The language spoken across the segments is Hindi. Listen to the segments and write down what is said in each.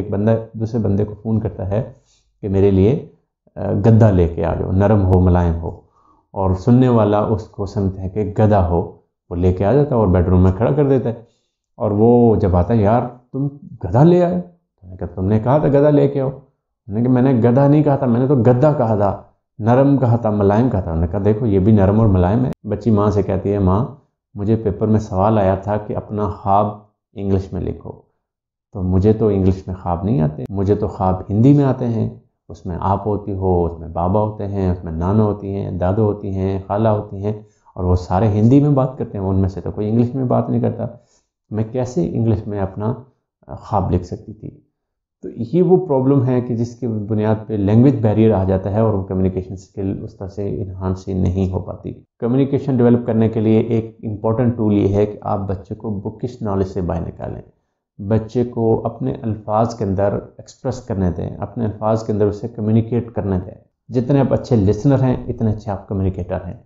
एक बंदा दूसरे बंदे को फ़ोन करता है कि मेरे लिए गद्दा लेके आ जाओ नरम हो मुलायम हो और सुनने वाला उसको समझते हैं कि गदा हो वो लेके आ जाता है और बेडरूम में खड़ा कर देता है और वो जब आता है यार तुम गधा ले आए मैंने कहा तुमने कहा था गधा लेके आओ मैंने कहा मैंने गदा नहीं कहा था मैंने तो गद्दा कहा था नरम कहा था मुलायम कहा था उन्होंने कहा देखो ये भी नरम और मुलायम है बच्ची माँ से कहती है माँ मुझे पेपर में सवाल आया था कि अपना ख्वाब इंग्लिश में लिखो तो मुझे तो इंग्लिश में ख्वाब नहीं आते मुझे तो ख्वाब हिंदी में आते हैं उसमें आप होती हो उसमें बाबा होते हैं उसमें नाना होती हैं दादा होती हैं खाला होती हैं और वो सारे हिंदी में बात करते हैं उनमें से तो कोई इंग्लिश में बात नहीं करता मैं कैसे इंग्लिश में अपना ख्वाब लिख सकती थी तो ये वो प्रॉब्लम है कि जिसकी बुनियाद पे लैंग्वेज बैरियर आ जाता है और वो कम्युनिकेशन स्किल उस तरह से इन्हांस ही नहीं हो पाती कम्युनिकेशन डेवलप करने के लिए एक इम्पॉर्टेंट टूल ये है कि आप बच्चे को बुकिश नॉलेज से बाहर निकालें बच्चे को अपने अल्फाज के अंदर एक्सप्रेस करने दें अपने अल्फाज के अंदर उसे कम्युनिकेट करने दें जितने आप अच्छे लिसनर हैं इतने अच्छे आप कम्युनिकेटर हैं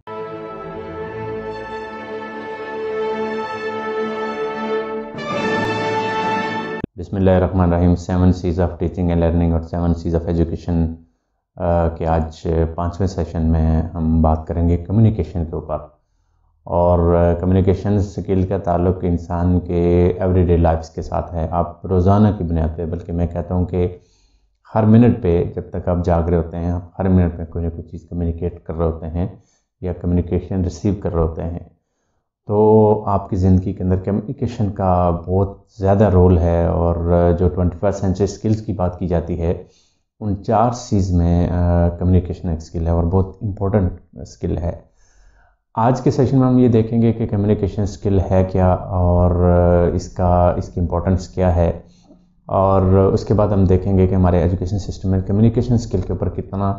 Rahim seven Cs of teaching and learning और सेवन सीज़ ऑफ़ एजुकेशन के आज पाँचवें सेशन में हम बात करेंगे कम्युनिकेशन के ऊपर और कम्युनिकेशन स्किल का ताल्लुक इंसान के एवरीडे लाइफ के साथ है आप रोज़ाना की बुनियाद पर बल्कि मैं कहता हूँ कि हर मिनट पे जब तक आप जाग रहे होते हैं आप हर मिनट में कोई ना कोई चीज़ कम्युनिकेट कर रहे होते हैं या कम्युनिकेशन रिसीव कर रहे होते हैं तो आपकी ज़िंदगी के अंदर कम्युनिकेशन का बहुत ज़्यादा रोल है और जो ट्वेंटी फर्स्ट सेंचुरी स्किल्स की बात की जाती है उन चार चीज़ में कम्युनिकेशन एक स्किल है और बहुत इम्पोर्टेंट स्किल है आज के सेशन में हम ये देखेंगे कि कम्युनिकेशन स्किल है क्या और uh, इसका इसकी इम्पोर्टेंस क्या है और uh, उसके बाद हम देखेंगे कि हमारे एजुकेशन सिस्टम में कम्युनिकेशन स्किल के ऊपर कितना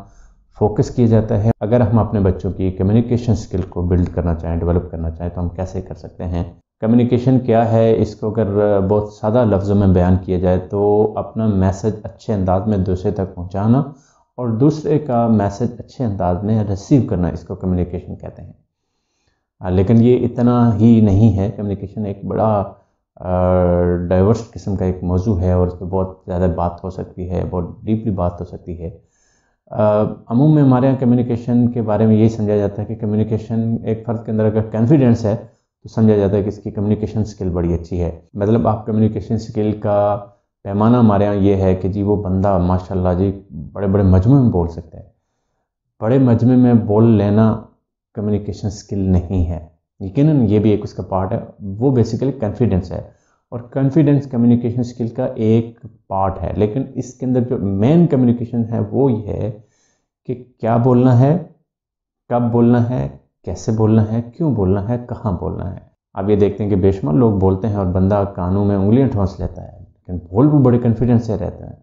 फोकस किया जाता है अगर हम अपने बच्चों की कम्युनिकेशन स्किल को बिल्ड करना चाहें डेवलप करना चाहें तो हम कैसे कर सकते हैं कम्युनिकेशन क्या है इसको अगर uh, बहुत सादा लफ्ज़ों में बयान किया जाए तो अपना मैसेज अच्छे अंदाज में दूसरे तक पहुँचाना और दूसरे का मैसेज अच्छे अंदाज में रिसीव करना इसको कम्युनिकेशन कहते हैं हाँ, लेकिन ये इतना ही नहीं है कम्युनिकेशन एक बड़ा डाइवर्स किस्म का एक मौजू है और उस पर बहुत ज़्यादा बात हो सकती है बहुत डीपली बात हो सकती है अमूम में हमारे यहाँ कम्युनिकेशन के बारे में यही समझा जाता है कि कम्युनिकेशन एक फ़र्द के अंदर अगर कॉन्फिडेंस है तो समझा जाता है कि इसकी कम्युनिकेशन स्किल बड़ी अच्छी है मतलब आप कम्युनिकेशन स्किल का पैमाना हमारे यहाँ ये है कि जी वो बंदा माशाल्लाह जी बड़े बड़े मजमे में बोल सकता है बड़े मजमे में बोल लेना कम्युनिकेशन स्किल नहीं है यकीन ये भी एक उसका पार्ट है वो बेसिकली कॉन्फिडेंस है और कॉन्फिडेंस कम्युनिकेशन स्किल का एक पार्ट है लेकिन इसके अंदर जो मेन कम्युनिकेशन है वो ये है कि क्या बोलना है कब बोलना है कैसे बोलना है क्यों बोलना है कहाँ बोलना है आप ये देखते हैं कि बेशमार लोग बोलते हैं और बंदा कानों में उंगलियां ठोंस लेता है लेकिन बोल भी बड़े कॉन्फिडेंस से रहता है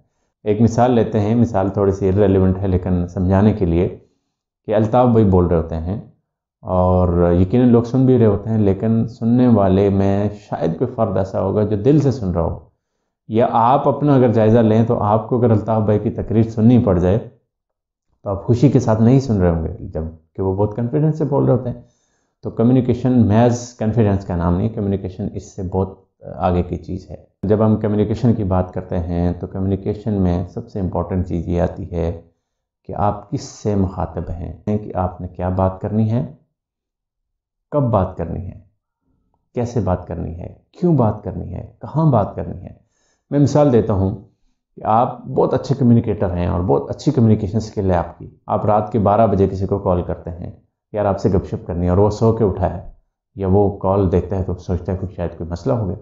एक मिसाल लेते हैं मिसाल थोड़ी सी इरेलीवेंट है लेकिन समझाने के लिए कि अल्ताफ़ भाई बोल रहे होते हैं और यकीन लोग सुन भी रहे होते हैं लेकिन सुनने वाले में शायद कोई फ़र्द ऐसा होगा जो दिल से सुन रहा हो या आप अपना अगर जायज़ा लें तो आपको अगर अल्ताफ़ भाई की तकरीर सुननी पड़ जाए तो आप खुशी के साथ नहीं सुन रहे होंगे जब कि वो बहुत कॉन्फिडेंस से बोल रहे होते हैं तो कम्युनिकेशन मैज़ कॉन्फिडेंस का नाम नहीं कम्युनिकेशन इससे बहुत आगे की चीज़ है जब हम कम्युनिकेशन की बात करते हैं तो कम्युनिकेशन में सबसे इम्पॉर्टेंट चीज़ ये आती है कि आप किस से मुखातब हैं कि आपने क्या बात करनी है कब बात करनी है कैसे बात करनी है क्यों बात करनी है कहाँ बात करनी है मैं मिसाल देता हूँ कि आप बहुत अच्छे कम्युनिकेटर हैं और बहुत अच्छी कम्युनिकेशन स्किल है आपकी आप रात के 12 बजे किसी को कॉल करते हैं यार आपसे गपशप करनी है और वो सो के उठा है या वो कॉल देखता है तो सोचता है कि शायद कोई मसला हो गया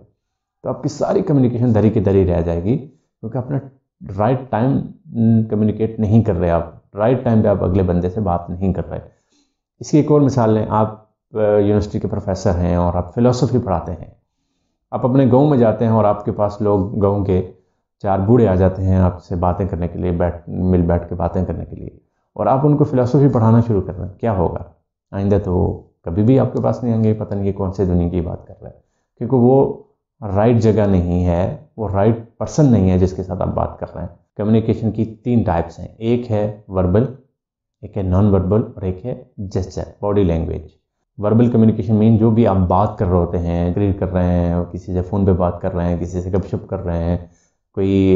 तो आपकी सारी कम्युनिकेशन दरी की दरी रह जाएगी क्योंकि अपना राइट टाइम कम्युनिकेट नहीं कर रहे आप राइट टाइम पे आप अगले बंदे से बात नहीं कर रहे इसकी एक और मिसाल लें आप यूनिवर्सिटी के प्रोफेसर हैं और आप फ़िलासफ़ी पढ़ाते हैं आप अपने गांव में जाते हैं और आपके पास लोग गांव के चार बूढ़े आ जाते हैं आपसे बातें करने के लिए बैठ मिल बैठ के बातें करने के लिए और आप उनको फ़िलासफ़ी पढ़ाना शुरू कर रहे हैं क्या होगा आइंदा तो कभी भी आपके पास नहीं आएंगे पता नहीं ये कौन से दुनिया की बात कर रहे हैं क्योंकि वो राइट जगह नहीं है वो राइट पर्सन नहीं है जिसके साथ आप बात कर रहे हैं कम्युनिकेशन की तीन टाइप्स हैं एक है वर्बल एक है नॉन वर्बल और एक है gesture body language verbal communication mean जो भी आप बात कर रहे होते हैं क्रीड कर रहे हैं किसी से फ़ोन पे बात कर रहे हैं किसी से गपशप कर रहे हैं कोई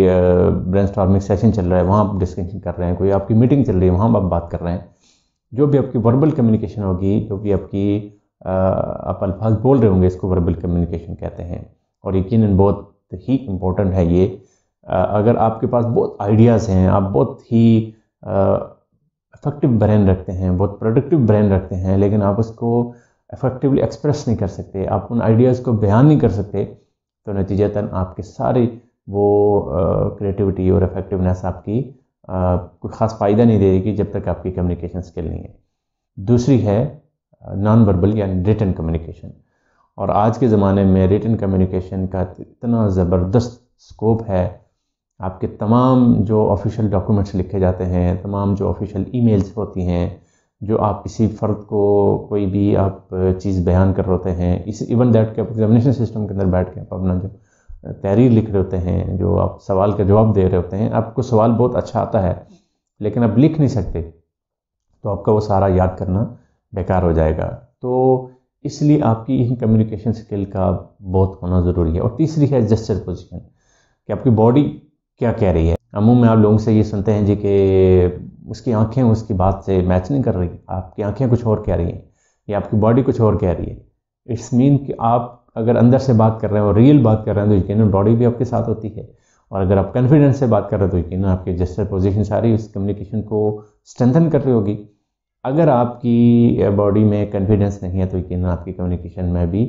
ब्रेन स्टार्मिंग सेशन चल रहा है वहाँ आप डिस्कशन कर रहे हैं कोई आपकी मीटिंग चल रही है वहाँ आप बात कर रहे हैं जो भी आपकी वर्बल कम्युनिकेशन होगी जो भी आपकी आप अल्फाज बोल रहे होंगे इसको वर्बल कम्युनिकेशन कहते हैं और यकीन बहुत ही इम्पोर्टेंट है ये अगर आपके पास बहुत आइडियाज़ हैं आप बहुत ही इफेक्टिव ब्रेन रखते हैं बहुत प्रोडक्टिव ब्रेन रखते हैं लेकिन आप उसको इफेक्टिवली एक्सप्रेस नहीं कर सकते आप उन आइडियाज़ को बयान नहीं कर सकते तो नतीजतन आपके सारे वो क्रिएटिविटी और इफेक्टिवनेस आपकी कोई ख़ास फ़ायदा नहीं देगी जब तक आपकी कम्युनिकेशन स्किल नहीं है दूसरी है नॉन वर्बल यानी रिटर्न कम्युनिकेशन और आज के ज़माने में रिटर्न कम्युनिकेशन का इतना ज़बरदस्त स्कोप है आपके तमाम जो ऑफिशियल डॉक्यूमेंट्स लिखे जाते हैं तमाम जो ऑफिशियल ईमेल्स होती हैं जो आप किसी फ़र्द को कोई भी आप चीज़ बयान कर रहे होते हैं इस इवन दैट के आप एग्जामिनेशन सिस्टम के अंदर बैठ के आप अपना जो तहरीर लिख रहे होते हैं जो आप सवाल का जवाब दे रहे होते हैं आपको सवाल बहुत अच्छा आता है लेकिन आप लिख नहीं सकते तो आपका वो सारा याद करना बेकार हो जाएगा तो इसलिए आपकी इन कम्युनिकेशन स्किल का बहुत होना ज़रूरी है और तीसरी है जस्टर पोजिशन कि आपकी बॉडी क्या कह रही है अमूमन आप लोगों से ये सुनते हैं जी कि उसकी आंखें उसकी बात से मैच नहीं कर रही आपकी आंखें कुछ और कह रही हैं या आपकी बॉडी कुछ और कह रही है इट्स मीन कि आप अगर अंदर से बात कर रहे हैं और रियल बात कर रहे हैं तो यकीन बॉडी भी आपके साथ होती है और अगर आप कॉन्फिडेंस से बात कर रहे हैं तो यकीन आपके जेस्टर पोजिशन सारी उस कम्युनिकेशन को स्ट्रेंथन कर रही होगी अगर आपकी बॉडी में कॉन्फिडेंस नहीं है तो यकीन आपकी कम्युनिकेशन में भी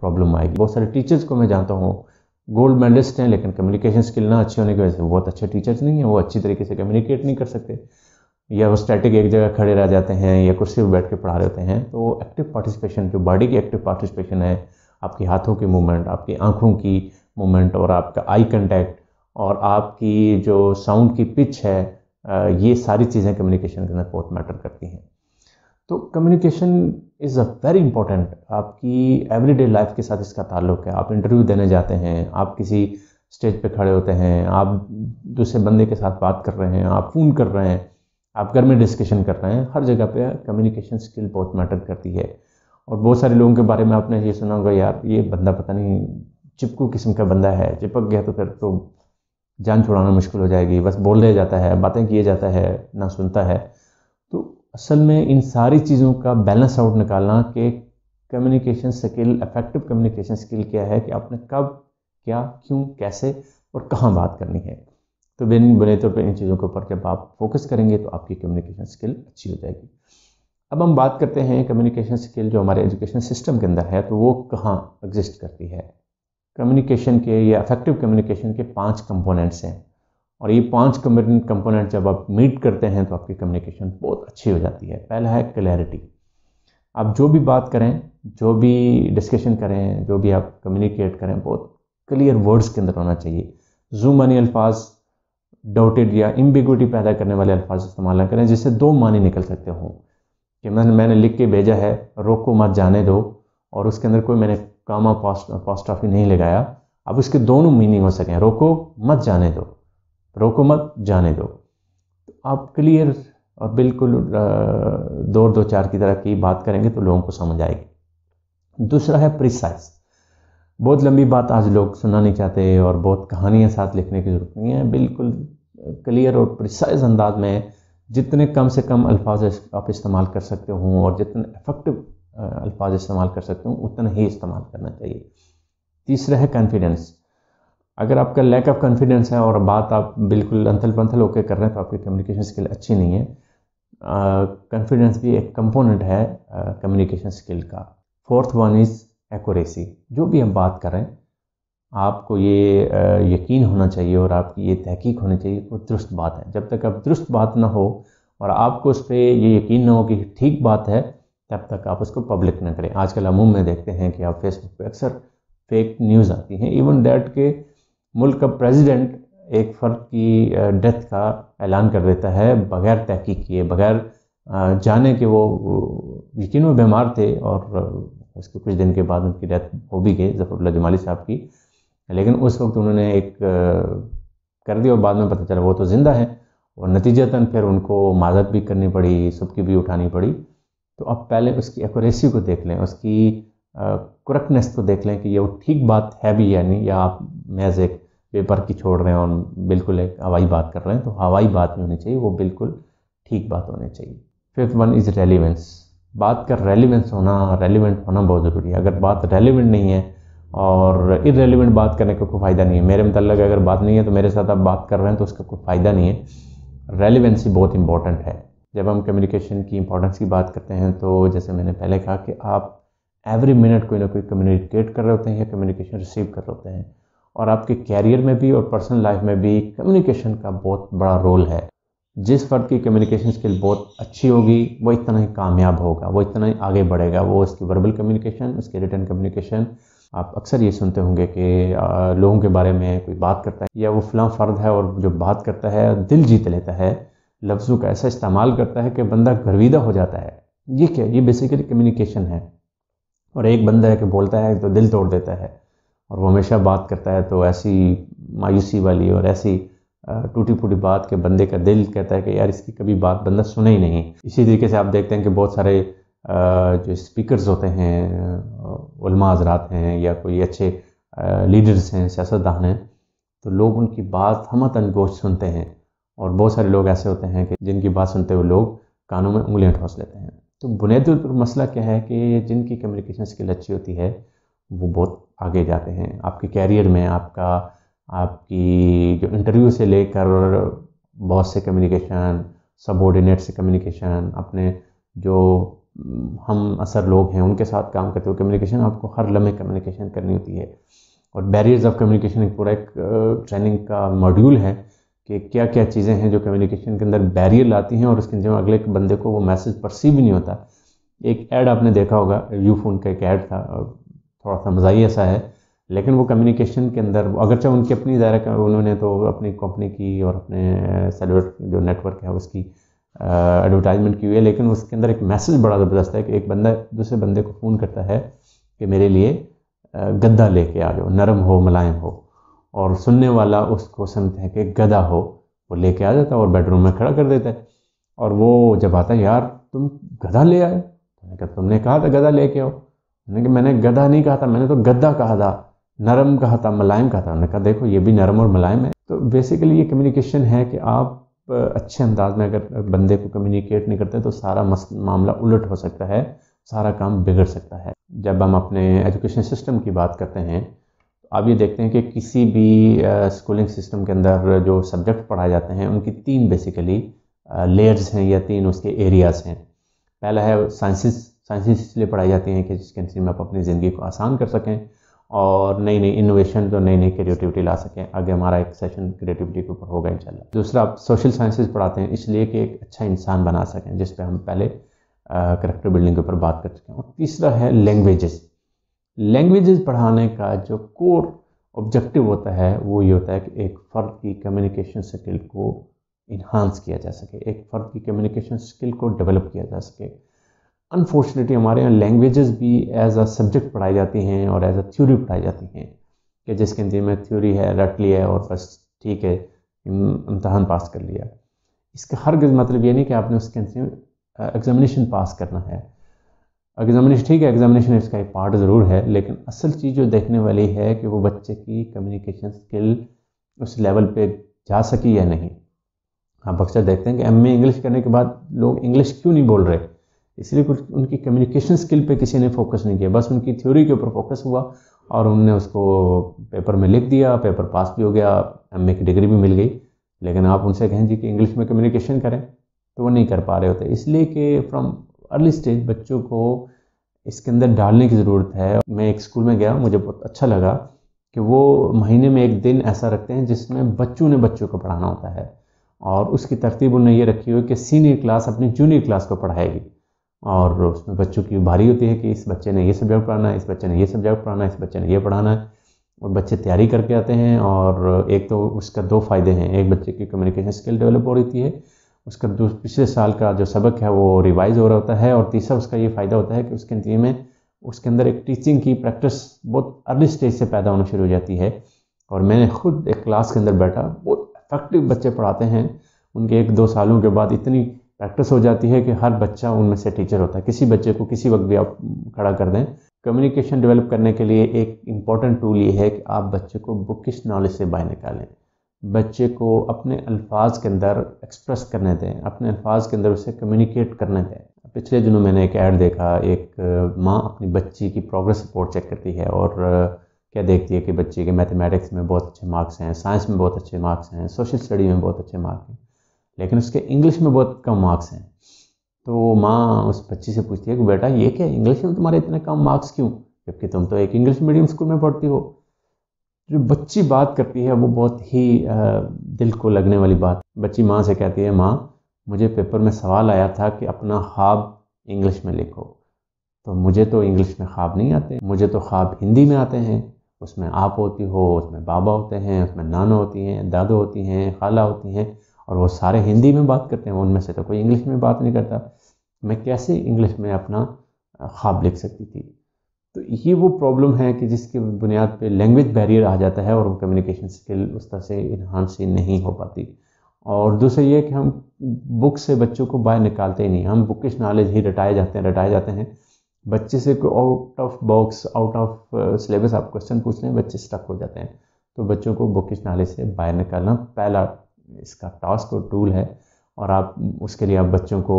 प्रॉब्लम आएगी बहुत सारे टीचर्स को मैं जानता हूँ गोल्ड मेडलिस्ट हैं लेकिन कम्युनिकेशन स्किल ना अच्छे होने की वजह से बहुत अच्छे टीचर्स नहीं हैं वो अच्छी तरीके से कम्युनिकेट नहीं कर सकते या वो स्टैटिक एक जगह खड़े रह जाते हैं या कुर्सी पर बैठ के पढ़ा रहते हैं तो एक्टिव पार्टिसिपेशन जो बॉडी की एक्टिव पार्टिसिपेशन है आपके हाथों की मूवमेंट आपकी आँखों की मूवमेंट और आपका आई कंटैक्ट और आपकी जो साउंड की पिच है ये सारी चीज़ें कम्युनिकेशन के अंदर बहुत मैटर करती हैं तो communication is a very important आपकी एवरीडे लाइफ के साथ इसका ताल्लुक है आप इंटरव्यू देने जाते हैं आप किसी स्टेज पे खड़े होते हैं आप दूसरे बंदे के साथ बात कर रहे हैं आप फ़ोन कर रहे हैं आप घर में डिस्कशन कर रहे हैं हर जगह पे कम्युनिकेशन स्किल बहुत मैटर करती है और बहुत सारे लोगों के बारे में आपने ये सुना होगा यार ये बंदा पता नहीं चिपकू किस्म का बंदा है चिपक गया तो फिर तो जान छुड़ाना मुश्किल हो जाएगी बस बोल दिया जाता है बातें किए जाता है ना सुनता है असल में इन सारी चीज़ों का बैलेंस आउट निकालना कि communication skill effective communication skill क्या है कि आपने कब क्या क्यों कैसे और कहाँ बात करनी है तो बिन बुनियादी तौर पर इन चीज़ों के ऊपर जब आप फोकस करेंगे तो आपकी कम्युनिकेशन स्किल अच्छी हो जाएगी अब हम बात करते हैं कम्युनिकेशन स्किल जो हमारे एजुकेशन सिस्टम के अंदर है तो वो कहाँ एग्जिस्ट करती है कम्युनिकेशन के या अफेक्टिव कम्युनिकेशन के पांच कंपोनेंट्स हैं और ये पांच कम्युनिकेशन कंपोनेंट जब आप मीट करते हैं तो आपकी कम्युनिकेशन बहुत अच्छी हो जाती है पहला है क्लैरिटी आप जो भी बात करें जो भी डिस्कशन करें जो भी आप कम्युनिकेट करें बहुत क्लियर वर्ड्स के अंदर होना चाहिए मानी अल्फाज डाउटेड या इम्बिगुटी पैदा करने वाले अल्फाज इस्तेमाल ना करें जिससे दो मानी निकल सकते हों कि मैंने मैंने लिख के भेजा है रोको मत जाने दो और उसके अंदर कोई मैंने कामा पॉस्ट ऑफिस नहीं लगाया अब उसके दोनों मीनिंग हो सकें रोको मत जाने दो रोको मत जाने दो तो आप क्लियर और बिल्कुल दो दो चार की तरह की बात करेंगे तो लोगों को समझ आएगी दूसरा है प्रिसाइज बहुत लंबी बात आज लोग सुनना नहीं चाहते और बहुत कहानियाँ साथ लिखने की जरूरत नहीं है बिल्कुल क्लियर और प्रिसाइज अंदाज में जितने कम से कम अल्फाज आप इस्तेमाल कर सकते हो और जितने इफेक्टिव अल्फाज इस्तेमाल कर सकते हो उतना ही इस्तेमाल करना चाहिए तीसरा है कॉन्फिडेंस अगर आपका लैक ऑफ कॉन्फिडेंस है और बात आप बिल्कुल अंथल पंथल होकर कर रहे हैं तो आपकी कम्युनिकेशन स्किल अच्छी नहीं है कॉन्फिडेंस भी एक कंपोनेंट है कम्युनिकेशन स्किल का फोर्थ वन इज़ एक्यूरेसी जो भी हम बात करें आपको ये यकीन होना चाहिए और आपकी ये तहकीक होनी चाहिए वो दुरुस्त बात है जब तक आप दुरुस्त बात ना हो और आपको उस पर ये यकीन ना हो कि ठीक बात है तब तक आप उसको पब्लिक ना करें आजकल अमूम में देखते हैं कि आप फेसबुक पे अक्सर फेक न्यूज़ आती हैं इवन डैट के मुल्क का प्रेसिडेंट एक फ़र्द की डेथ का ऐलान कर देता है बगैर तहकीक किए बगैर जाने के वो यकीन में बीमार थे और उसके कुछ दिन के बाद उनकी डेथ हो भी गई जफरुल्ला जमाली साहब की लेकिन उस वक्त उन्होंने एक कर दिया और बाद में पता चला वो तो ज़िंदा है और नतीजतन फिर उनको माजत भी करनी पड़ी सबकी भी उठानी पड़ी तो अब पहले उसकी एकोरेसी को देख लें उसकी करक्टनेस को तो देख लें कि ये वो ठीक बात है भी या नहीं या आप मैज एक पेपर की छोड़ रहे हैं और बिल्कुल एक हवाई बात कर रहे हैं तो हवाई बात नहीं होनी चाहिए वो बिल्कुल ठीक बात होनी चाहिए फिफ्थ वन इज़ रेलिवेंस बात का रेलिवेंस होना रेलिवेंट होना बहुत ज़रूरी है अगर बात रेलिवेंट नहीं है और इरेलीवेंट बात करने का कोई फ़ायदा नहीं है मेरे मतलब अगर बात नहीं है तो मेरे साथ आप बात कर रहे हैं तो उसका कोई फ़ायदा नहीं है रेलिवेंसी बहुत इंपॉर्टेंट है जब हम कम्युनिकेशन की इंपॉर्टेंस की बात करते हैं तो जैसे मैंने पहले कहा कि आप एवरी मिनट कोई ना कोई कम्युनिकेट कर रहे होते हैं या कम्युनिकेशन रिसीव कर रहे होते हैं और आपके कैरियर में भी और पर्सनल लाइफ में भी कम्युनिकेशन का बहुत बड़ा रोल है जिस फर्द की कम्युनिकेशन स्किल बहुत अच्छी होगी वो इतना ही कामयाब होगा वो इतना ही आगे बढ़ेगा वो उसकी वर्बल कम्युनिकेशन उसके रिटर्न कम्युनिकेशन आप अक्सर ये सुनते होंगे कि लोगों के बारे में कोई बात करता है या वो फलां फ़र्द है और जो बात करता है दिल जीत लेता है लफ्ज़ों का ऐसा इस्तेमाल करता है कि बंदा गर्विदा हो जाता है ये क्या ये बेसिकली कम्युनिकेशन है और एक बंदा है कि बोलता है तो दिल तोड़ देता है और वो हमेशा बात करता है तो ऐसी मायूसी वाली और ऐसी टूटी फूटी बात के बंदे का दिल कहता है कि यार इसकी कभी बात बंदा सुने ही नहीं इसी तरीके से आप देखते हैं कि बहुत सारे जो स्पीकर्स होते हैं हजरात हैं या कोई अच्छे लीडर्स हैं सियासतदान हैं तो लोग उनकी बात हम तनगोश सुनते हैं और बहुत सारे लोग ऐसे होते हैं कि जिनकी बात सुनते हुए लोग कानों में उंगलियाँ ठोस लेते हैं तो बुनियादी तौर पर मसला क्या है कि जिनकी कम्युनिकेशन स्किल अच्छी होती है वो बहुत आगे जाते हैं आपके कैरियर में आपका आपकी जो इंटरव्यू से लेकर बॉस से कम्युनिकेशन सबॉर्डिनेट से कम्युनिकेशन अपने जो हम असर लोग हैं उनके साथ काम करते हुए कम्युनिकेशन आपको हर लम्हे कम्युनिकेशन करनी होती है और बैरियर्स ऑफ कम्युनिकेशन एक पूरा एक ट्रेनिंग का मॉड्यूल है कि क्या क्या चीज़ें हैं जो कम्युनिकेशन के अंदर बैरियर लाती हैं और उसके जो अगले बंदे को वो मैसेज परसीव नहीं होता एक ऐड आपने देखा होगा यू फोन का एक ऐड था और थोड़ा सा मजा ऐसा है लेकिन वो कम्युनिकेशन के अंदर अगरचे उनकी अपनी दायरा उन्होंने तो अपनी कंपनी की और अपने सेलुलर जो नेटवर्क है उसकी एडवर्टाइजमेंट की हुई है लेकिन उसके अंदर एक मैसेज बड़ा ज़बरदस्त है कि एक बंदा दूसरे बंदे को फ़ोन करता है कि मेरे लिए गद्दा लेके आ जाओ नरम हो मुलायम हो और सुनने वाला उसको समझता हैं कि गधा हो वो लेके आ जाता है और बेडरूम में खड़ा कर देता है और वो जब आता है यार तुम गधा ले आए मैंने कहा तुमने कहा था गधा लेके आओ मैंने कहा मैंने गधा नहीं कहा था मैंने तो गद्दा कहा था नरम कहा था मुलायम कहा था मैंने कहा देखो ये भी नरम और मुलायम है तो बेसिकली ये कम्युनिकेशन है कि आप अच्छे अंदाज में अगर बंदे को कम्युनिकेट नहीं करते तो सारा मामला उलट हो सकता है सारा काम बिगड़ सकता है जब हम अपने एजुकेशन सिस्टम की बात करते हैं आप ये देखते हैं कि किसी भी स्कूलिंग सिस्टम के अंदर जो सब्जेक्ट पढ़ाए जाते हैं उनकी तीन बेसिकली लेयर्स हैं या तीन उसके एरियाज़ हैं पहला है साइंसिस साइंसिस इसलिए पढ़ाई जाती हैं कि जिसके अंदर आप अपनी ज़िंदगी को आसान कर सकें और नई नई इनोवेशन तो नई नई क्रिएटिविटी ला सकें आगे हमारा एक सेशन क्रिएटिविटी के ऊपर होगा इंशाल्लाह दूसरा आप सोशल साइंसेज पढ़ाते हैं इसलिए कि एक अच्छा इंसान बना सकें जिस पर हम पहले करेक्टर बिल्डिंग के ऊपर बात कर चुके हैं और तीसरा है लैंग्वेजेस लैंग्वेजेस पढ़ाने का जो कोर ऑब्जेक्टिव होता है वो ये होता है कि एक फ़र्द की कम्युनिकेशन स्किल को इन्हांस किया जा सके एक फ़र्द की कम्युनिकेशन स्किल को डेवलप किया जा सके अनफॉर्चुनेटली हमारे यहाँ लैंग्वेजेस भी एज अ सब्जेक्ट पढ़ाई जाती हैं और एज अ थ्योरी पढ़ाई जाती हैं कि जिसके अंदर में थ्योरी है रट लिया है और बस ठीक है इम्तहान पास कर लिया इसका हर मतलब ये नहीं कि आपने उसके अंदर एग्जामिनेशन पास करना है एग्जामिनेशन ठीक है एग्जामिनेशन इसका एक पार्ट ज़रूर है लेकिन असल चीज़ जो देखने वाली है कि वो बच्चे की कम्युनिकेशन स्किल उस लेवल पे जा सकी या नहीं आप अक्सर देखते हैं कि एम इंग्लिश करने के बाद लोग इंग्लिश क्यों नहीं बोल रहे इसलिए कुछ उनकी कम्युनिकेशन स्किल पे किसी ने फोकस नहीं किया बस उनकी थ्योरी के ऊपर फोकस हुआ और उनने उसको पेपर में लिख दिया पेपर पास भी हो गया एम की डिग्री भी मिल गई लेकिन आप उनसे कहें जी कि इंग्लिश में कम्युनिकेशन करें तो वो नहीं कर पा रहे होते इसलिए कि फ्रॉम अर्ली स्टेज बच्चों को इसके अंदर डालने की ज़रूरत है मैं एक स्कूल में गया मुझे बहुत अच्छा लगा कि वो महीने में एक दिन ऐसा रखते हैं जिसमें बच्चों ने बच्चों को पढ़ाना होता है और उसकी तरतीब उन्होंने ये रखी हुई कि सीनियर क्लास अपनी जूनियर क्लास को पढ़ाएगी और उसमें बच्चों की भारी होती है कि इस बच्चे ने ये सब्जेक्ट पढ़ाना है इस बच्चे ने ये सब्जेक्ट पढ़ाना है इस बच्चे ने ये पढ़ाना है और बच्चे तैयारी करके आते हैं और एक तो उसका दो फायदे हैं एक बच्चे की कम्युनिकेशन स्किल डेवलप हो रही है उसका पिछले साल का जो सबक है वो रिवाइज हो रहा होता है और तीसरा उसका ये फ़ायदा होता है कि उसके नतीजे में उसके अंदर एक टीचिंग की प्रैक्टिस बहुत अर्ली स्टेज से पैदा होना शुरू हो जाती है और मैंने खुद एक क्लास के अंदर बैठा बहुत इफेक्टिव बच्चे पढ़ाते हैं उनके एक दो सालों के बाद इतनी प्रैक्टिस हो जाती है कि हर बच्चा उनमें से टीचर होता है किसी बच्चे को किसी वक्त भी आप खड़ा कर दें कम्युनिकेशन डेवलप करने के लिए एक इम्पॉर्टेंट टूल ये है कि आप बच्चे को बुकिश नॉलेज से बाहर निकालें बच्चे को अपने अल्फाज के अंदर एक्सप्रेस करने दें अपने अल्फाज के अंदर उसे कम्युनिकेट करने दें पिछले दिनों मैंने एक ऐड देखा एक माँ अपनी बच्ची की प्रोग्रेस रिपोर्ट चेक करती है और क्या देखती है कि बच्चे के मैथमेटिक्स में बहुत अच्छे मार्क्स हैं साइंस में बहुत अच्छे मार्क्स हैं सोशल स्टडी में बहुत अच्छे मार्क्स हैं लेकिन उसके इंग्लिश में बहुत कम मार्क्स हैं तो माँ उस बच्ची से पूछती है कि बेटा ये क्या इंग्लिश में तुम्हारे इतने कम मार्क्स क्यों जबकि तुम तो एक इंग्लिश मीडियम स्कूल में पढ़ती हो जो बच्ची बात करती है वो बहुत ही दिल को लगने वाली बात बच्ची माँ से कहती है माँ मुझे पेपर में सवाल आया था कि अपना ख्वाब इंग्लिश में लिखो तो मुझे तो इंग्लिश में ख्वाब नहीं आते मुझे तो ख्वाब हिंदी में आते हैं उसमें आप होती हो उसमें बाबा होते हैं उसमें नाना होती हैं दादा होती हैं खाला होती हैं और वो सारे हिंदी में बात करते हैं उनमें से तो कोई इंग्लिश में बात नहीं करता मैं कैसे इंग्लिश में अपना ख्वाब लिख सकती थी तो ये वो प्रॉब्लम है कि जिसके बुनियाद पे लैंग्वेज बैरियर आ जाता है और वो कम्युनिकेशन स्किल उस तरह से इन्हांस ही नहीं हो पाती और दूसरा ये कि हम बुक से बच्चों को बाहर निकालते ही नहीं हम बुकिश नॉलेज ही रटाए जाते हैं रटाए जाते हैं बच्चे से कोई out of box out of syllabus आप क्वेश्चन पूछ लें बच्चे स्टक हो जाते हैं तो बच्चों को बुकिश नॉलेज से बाहर निकालना पहला इसका टास्क और टूल है और आप उसके लिए आप बच्चों को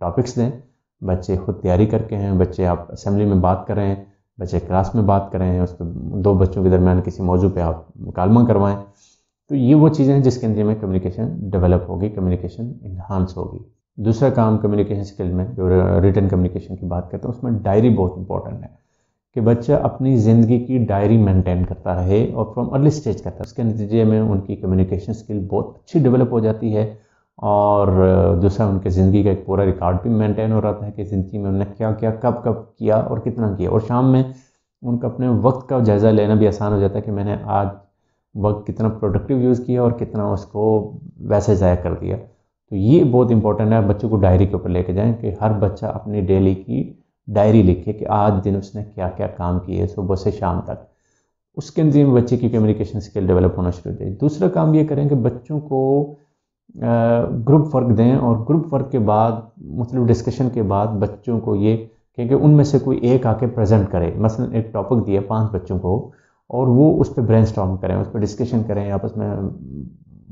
टॉपिक्स दें बच्चे खुद तैयारी करके हैं बच्चे आप असम्बली में बात कर रहे हैं बच्चे क्लास में बात कर रहे हैं उस पर दो बच्चों के दरमियान किसी मौजू पर आप मुकालमा करवाएँ तो ये वो चीज़ें हैं जिसके नतीजे में कम्युनिकेशन डेवलप होगी कम्युनिकेशन इन्हांस होगी दूसरा काम कम्युनिकेशन स्किल में जो रिटर्न कम्युनिकेशन की बात करते हैं उसमें डायरी बहुत इंपॉर्टेंट है कि बच्चा अपनी ज़िंदगी की डायरी मेंटेन करता रहे और फ्रॉम अर्ली स्टेज करता है उसके नतीजे में उनकी कम्युनिकेशन स्किल बहुत अच्छी डेवलप हो जाती है और जो है उनके ज़िंदगी का एक पूरा रिकॉर्ड भी मेंटेन हो रहा था कि ज़िंदगी में उन्होंने क्या क्या कब कब किया और कितना किया और शाम में उनका अपने वक्त का जायज़ा लेना भी आसान हो जाता है कि मैंने आज वक्त कितना प्रोडक्टिव यूज़ किया और कितना उसको वैसे ज़ाया कर दिया तो ये बहुत इंपॉर्टेंट है बच्चों को डायरी के ऊपर लेके जाएं कि हर बच्चा अपनी डेली की डायरी लिखे कि आज दिन उसने क्या क्या काम किए सुबह से शाम तक उसके अंदर बच्चे की कम्युनिकेशन स्किल डेवलप होना शुरू हो जाए दूसरा काम ये करें कि बच्चों को ग्रुप वर्क दें और ग्रुप वर्क के बाद मतलब डिस्कशन के बाद बच्चों को ये क्योंकि उनमें से कोई एक आके प्रेजेंट करे मसलन एक टॉपिक दिया पांच बच्चों को और वो उस पर ब्रेन करें उस पर डिस्कशन करें आपस में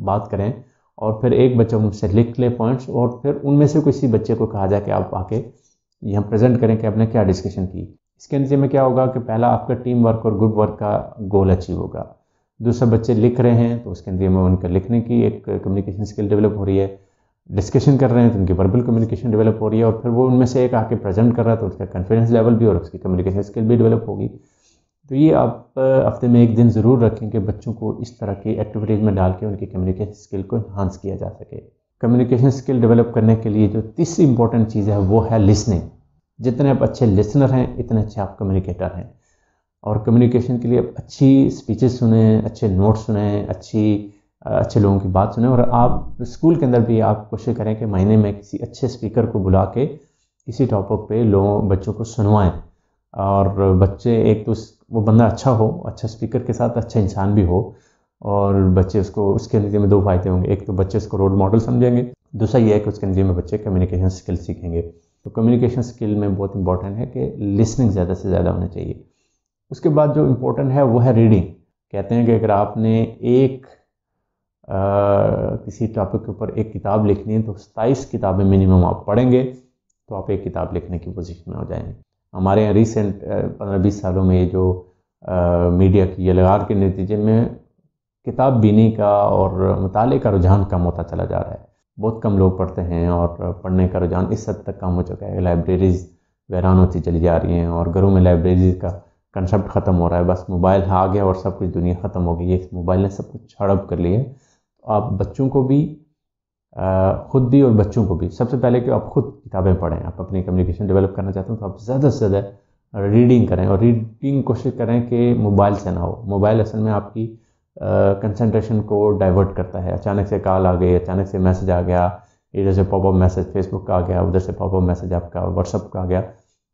बात करें और फिर एक बच्चा उनसे लिख ले पॉइंट्स और फिर उनमें से किसी बच्चे को कहा जाए कि आप आके यहाँ प्रेजेंट करें कि आपने क्या डिस्कशन की इसके नतीजे में क्या होगा कि पहला आपका टीम वर्क और ग्रुप वर्क का गोल अचीव होगा दूसरा बच्चे लिख रहे हैं तो उसके अंदर में उनका लिखने की एक कम्युनिकेशन स्किल डेवलप हो रही है डिस्कशन कर रहे हैं तो उनकी वर्बल कम्युनिकेशन डेवलप हो रही है और फिर वो उनमें से एक आके प्रेजेंट कर रहा है तो उसका कॉन्फिडेंस लेवल भी और उसकी कम्युनिकेशन स्किल भी डेवलप होगी तो ये आप हफ्ते में एक दिन ज़रूर रखें कि बच्चों को इस तरह की एक्टिविटीज़ में डाल के उनकी कम्युनिकेशन स्किल को इन्हांस किया जा सके कम्युनिकेशन स्किल डेवलप करने के लिए जो तीसरी इंपॉर्टेंट चीज़ है वो है लिसनिंग जितने आप अच्छे लिसनर हैं इतने अच्छे आप कम्युनिकेटर हैं और कम्युनिकेशन के लिए अच्छी स्पीचेस सुने अच्छे नोट्स सुने अच्छी अच्छे लोगों की बात सुने और आप स्कूल के अंदर भी आप कोशिश करें कि महीने में किसी अच्छे स्पीकर को बुला के किसी टॉपिक पे लोगों बच्चों को सुनवाएं और बच्चे एक तो वो बंदा अच्छा हो अच्छा स्पीकर के साथ अच्छा इंसान भी हो और बच्चे उसको उसके नतीजे में दो फायदे होंगे एक तो बच्चे उसको रोल मॉडल समझेंगे दूसरा ये है कि उसके नतीजे में बच्चे कम्युनिकेशन स्किल सीखेंगे तो कम्युनिकेशन स्किल में बहुत इंपॉर्टेंट है कि लिसनिंग ज़्यादा से ज़्यादा होनी चाहिए उसके बाद जो इम्पोर्टेंट है वो है रीडिंग कहते हैं कि अगर आपने एक आ, किसी टॉपिक के ऊपर एक किताब लिखनी है तो सताईस किताबें मिनिमम आप पढ़ेंगे तो आप एक किताब लिखने की पोजीशन में हो जाएंगे हमारे यहाँ रिसेंट पंद्रह बीस सालों में जो आ, मीडिया की यलगार के नतीजे में किताब बीनी का और मताले का रुझान कम होता चला जा रहा है बहुत कम लोग पढ़ते हैं और पढ़ने का रुझान इस हद तक कम हो चुका है लाइब्रेरीज़ वैरान होती चली जा रही हैं और घरों में लाइब्रेरीज़ का कंसेप्ट ख़त्म हो रहा है बस मोबाइल आ गया और सब कुछ दुनिया ख़त्म हो गई है इस मोबाइल ने सब कुछ हड़प कर लिया है तो आप बच्चों को भी ख़ुद भी और बच्चों को भी सबसे पहले कि आप खुद किताबें पढ़ें आप अपनी कम्युनिकेशन डेवलप करना चाहते हैं तो आप ज़्यादा से ज़्यादा रीडिंग करें और रीडिंग कोशिश करें कि मोबाइल से ना हो मोबाइल असल में आपकी कंसंट्रेशन को डाइवर्ट करता है अचानक से कॉल आ गई अचानक से मैसेज आ गया इधर से पॉपअप मैसेज फेसबुक का आ गया उधर से पॉपअप मैसेज आपका व्हाट्सअप का आ गया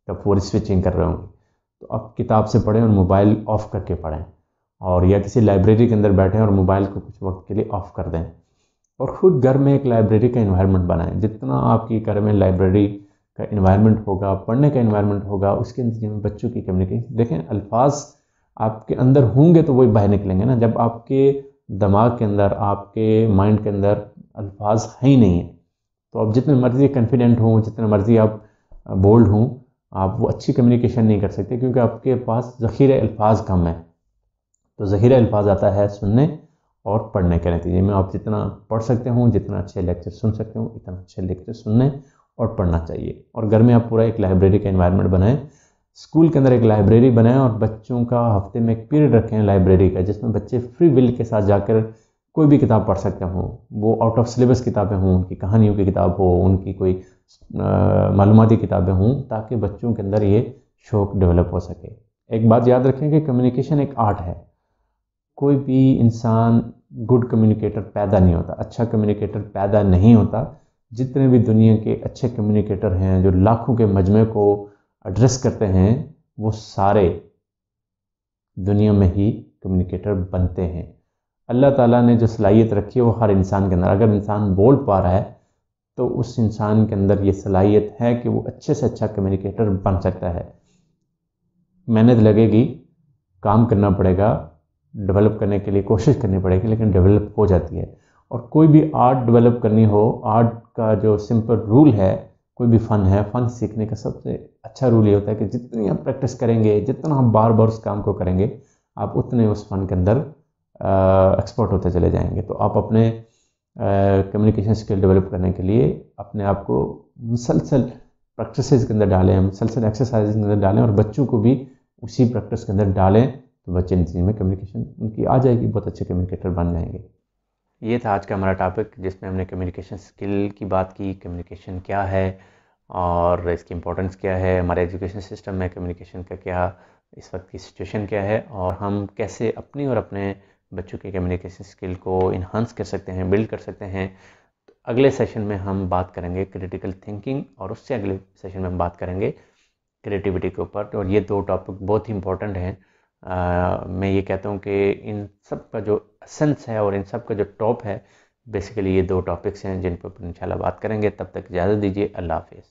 तो पूरी स्विचिंग कर रहे होंगे तो आप किताब से पढ़ें और मोबाइल ऑफ़ करके पढ़ें और या किसी लाइब्रेरी के अंदर बैठें और मोबाइल को कुछ वक्त के लिए ऑफ़ कर दें और ख़ुद घर में एक लाइब्रेरी का इन्वायरमेंट बनाएं जितना आपकी घर में लाइब्रेरी का इन्वायरमेंट होगा पढ़ने का इन्वायरमेंट होगा उसके नतीजे में बच्चों की कम्युनिकेशन देखें अल्फाज आपके अंदर होंगे तो वही बाहर निकलेंगे ना जब आपके दिमाग के अंदर आपके माइंड के अंदर अल्फाज है ही नहीं है तो आप जितने मर्ज़ी कॉन्फिडेंट हों जितने मर्ज़ी आप बोल्ड हों आप वो अच्छी कम्युनिकेशन नहीं कर सकते क्योंकि आपके पास ज़ख़ीरे अल्फाज कम है तो ज़ख़ीरे अल्फाज आता है सुनने और पढ़ने के नतीजे में आप जितना पढ़ सकते हो जितना अच्छे लेक्चर सुन सकते हो इतना अच्छे लेक्चर सुनने और पढ़ना चाहिए और घर में आप पूरा एक लाइब्रेरी का इन्वायरमेंट बनाएं स्कूल के अंदर एक लाइब्रेरी बनाएं और बच्चों का हफ्ते में एक पीरियड रखें लाइब्रेरी का जिसमें बच्चे फ्री विल के साथ जाकर कोई भी किताब पढ़ सकता हूँ वो आउट ऑफ सिलेबस किताबें हों उनकी कहानियों की किताब हो उनकी कोई मालूमती किताबें हों ताकि बच्चों के अंदर ये शौक़ डेवलप हो सके एक बात याद रखें कि कम्युनिकेशन एक आर्ट है कोई भी इंसान गुड कम्युनिकेटर पैदा नहीं होता अच्छा कम्युनिकेटर पैदा नहीं होता जितने भी दुनिया के अच्छे कम्युनिकेटर हैं जो लाखों के मजमे को एड्रेस करते हैं वो सारे दुनिया में ही कम्युनिकेटर बनते हैं अल्लाह ताला ने जो सलाहियत रखी है वो हर इंसान के अंदर अगर इंसान बोल पा रहा है तो उस इंसान के अंदर ये सलाहियत है कि वो अच्छे से अच्छा कम्युनिकेटर बन सकता है मेहनत लगेगी काम करना पड़ेगा डेवलप करने के लिए कोशिश करनी पड़ेगी लेकिन डेवलप हो जाती है और कोई भी आर्ट डेवलप करनी हो आर्ट का जो सिंपल रूल है कोई भी फ़न है फ़न सीखने का सबसे अच्छा रूल ये होता है कि जितनी आप प्रैक्टिस करेंगे जितना हम बार बार उस काम को करेंगे आप उतने उस फ़न के अंदर एक्सपर्ट होते चले जाएंगे तो आप अपने कम्युनिकेशन स्किल डेवलप करने के लिए अपने आप को मुसलसल प्रैक्टिस के अंदर डालें मुसलसल एक्सरसाइज के अंदर डालें और बच्चों को भी उसी प्रैक्टिस के अंदर डालें तो बच्चे नतीजे में कम्युनिकेशन उनकी आ जाएगी बहुत अच्छे कम्युनिकेटर बन जाएंगे ये था आज का हमारा टॉपिक जिसमें हमने कम्युनिकेशन स्किल की बात की कम्युनिकेशन क्या है और इसकी इम्पोर्टेंस क्या है हमारे एजुकेशन सिस्टम में कम्युनिकेशन का क्या इस वक्त की सिचुएशन क्या है और हम कैसे अपनी और अपने बच्चों के कम्युनिकेशन स्किल को इन्हांस कर सकते हैं बिल्ड कर सकते हैं तो अगले सेशन में हम बात करेंगे क्रिटिकल थिंकिंग और उससे अगले सेशन में हम बात करेंगे क्रिएटिविटी के ऊपर और तो ये दो टॉपिक बहुत ही इंपॉर्टेंट हैं मैं ये कहता हूँ कि इन सब का जो असेंस है और इन सब का जो टॉप है बेसिकली ये दो टॉपिक्स हैं जिन पर इन बात करेंगे तब तक इजाज़त दीजिए अल्लाह हाफिज़